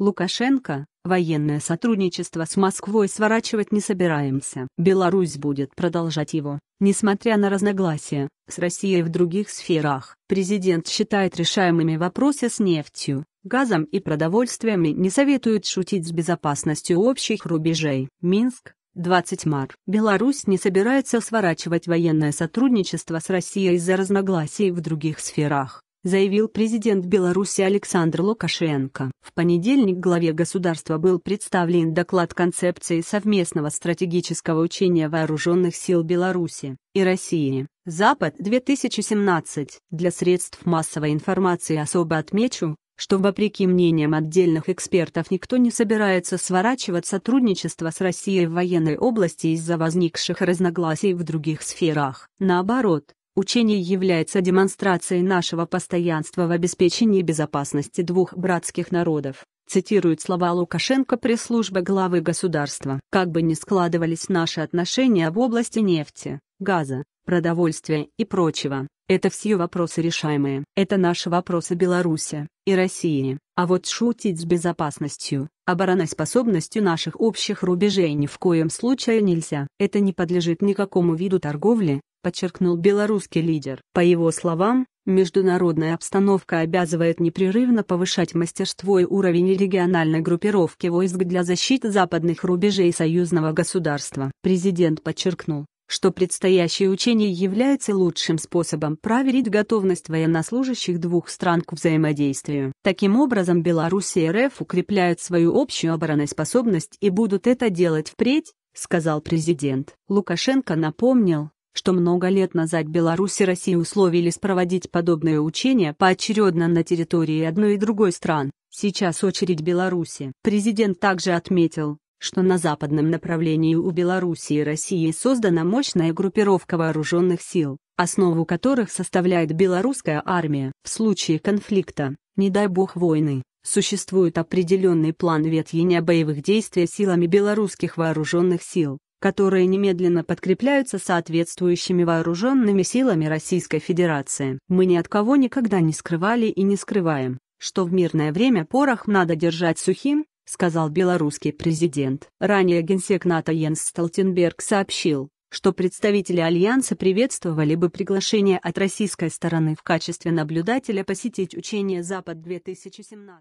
Лукашенко, военное сотрудничество с Москвой сворачивать не собираемся. Беларусь будет продолжать его, несмотря на разногласия, с Россией в других сферах. Президент считает решаемыми вопросы с нефтью, газом и продовольствием и не советует шутить с безопасностью общих рубежей. Минск, 20 мар. Беларусь не собирается сворачивать военное сотрудничество с Россией из-за разногласий в других сферах заявил президент Беларуси Александр Лукашенко. В понедельник главе государства был представлен доклад концепции совместного стратегического учения вооруженных сил Беларуси и России. Запад-2017. Для средств массовой информации особо отмечу, что вопреки мнениям отдельных экспертов никто не собирается сворачивать сотрудничество с Россией в военной области из-за возникших разногласий в других сферах. Наоборот, Учение является демонстрацией нашего постоянства в обеспечении безопасности двух братских народов, цитируют слова Лукашенко при службе главы государства. Как бы ни складывались наши отношения в области нефти, газа, продовольствия и прочего, это все вопросы решаемые. Это наши вопросы Беларуси и России. А вот шутить с безопасностью, обороноспособностью наших общих рубежей ни в коем случае нельзя. Это не подлежит никакому виду торговли, подчеркнул белорусский лидер. По его словам, международная обстановка обязывает непрерывно повышать мастерство и уровень региональной группировки войск для защиты западных рубежей союзного государства. Президент подчеркнул, что предстоящее учение является лучшим способом проверить готовность военнослужащих двух стран к взаимодействию. Таким образом Беларусь и РФ укрепляют свою общую обороноспособность и будут это делать впредь, сказал президент. Лукашенко напомнил, что много лет назад Беларусь и Россия условились проводить подобные учения поочередно на территории одной и другой стран, сейчас очередь Беларуси. Президент также отметил, что на западном направлении у Беларуси и России создана мощная группировка вооруженных сил, основу которых составляет белорусская армия. В случае конфликта, не дай бог войны, существует определенный план ветвения боевых действий силами белорусских вооруженных сил, которые немедленно подкрепляются соответствующими вооруженными силами Российской Федерации. Мы ни от кого никогда не скрывали и не скрываем, что в мирное время порох надо держать сухим, сказал белорусский президент. Ранее генсек НАТО Йенс Столтенберг сообщил, что представители Альянса приветствовали бы приглашение от российской стороны в качестве наблюдателя посетить учение «Запад-2017».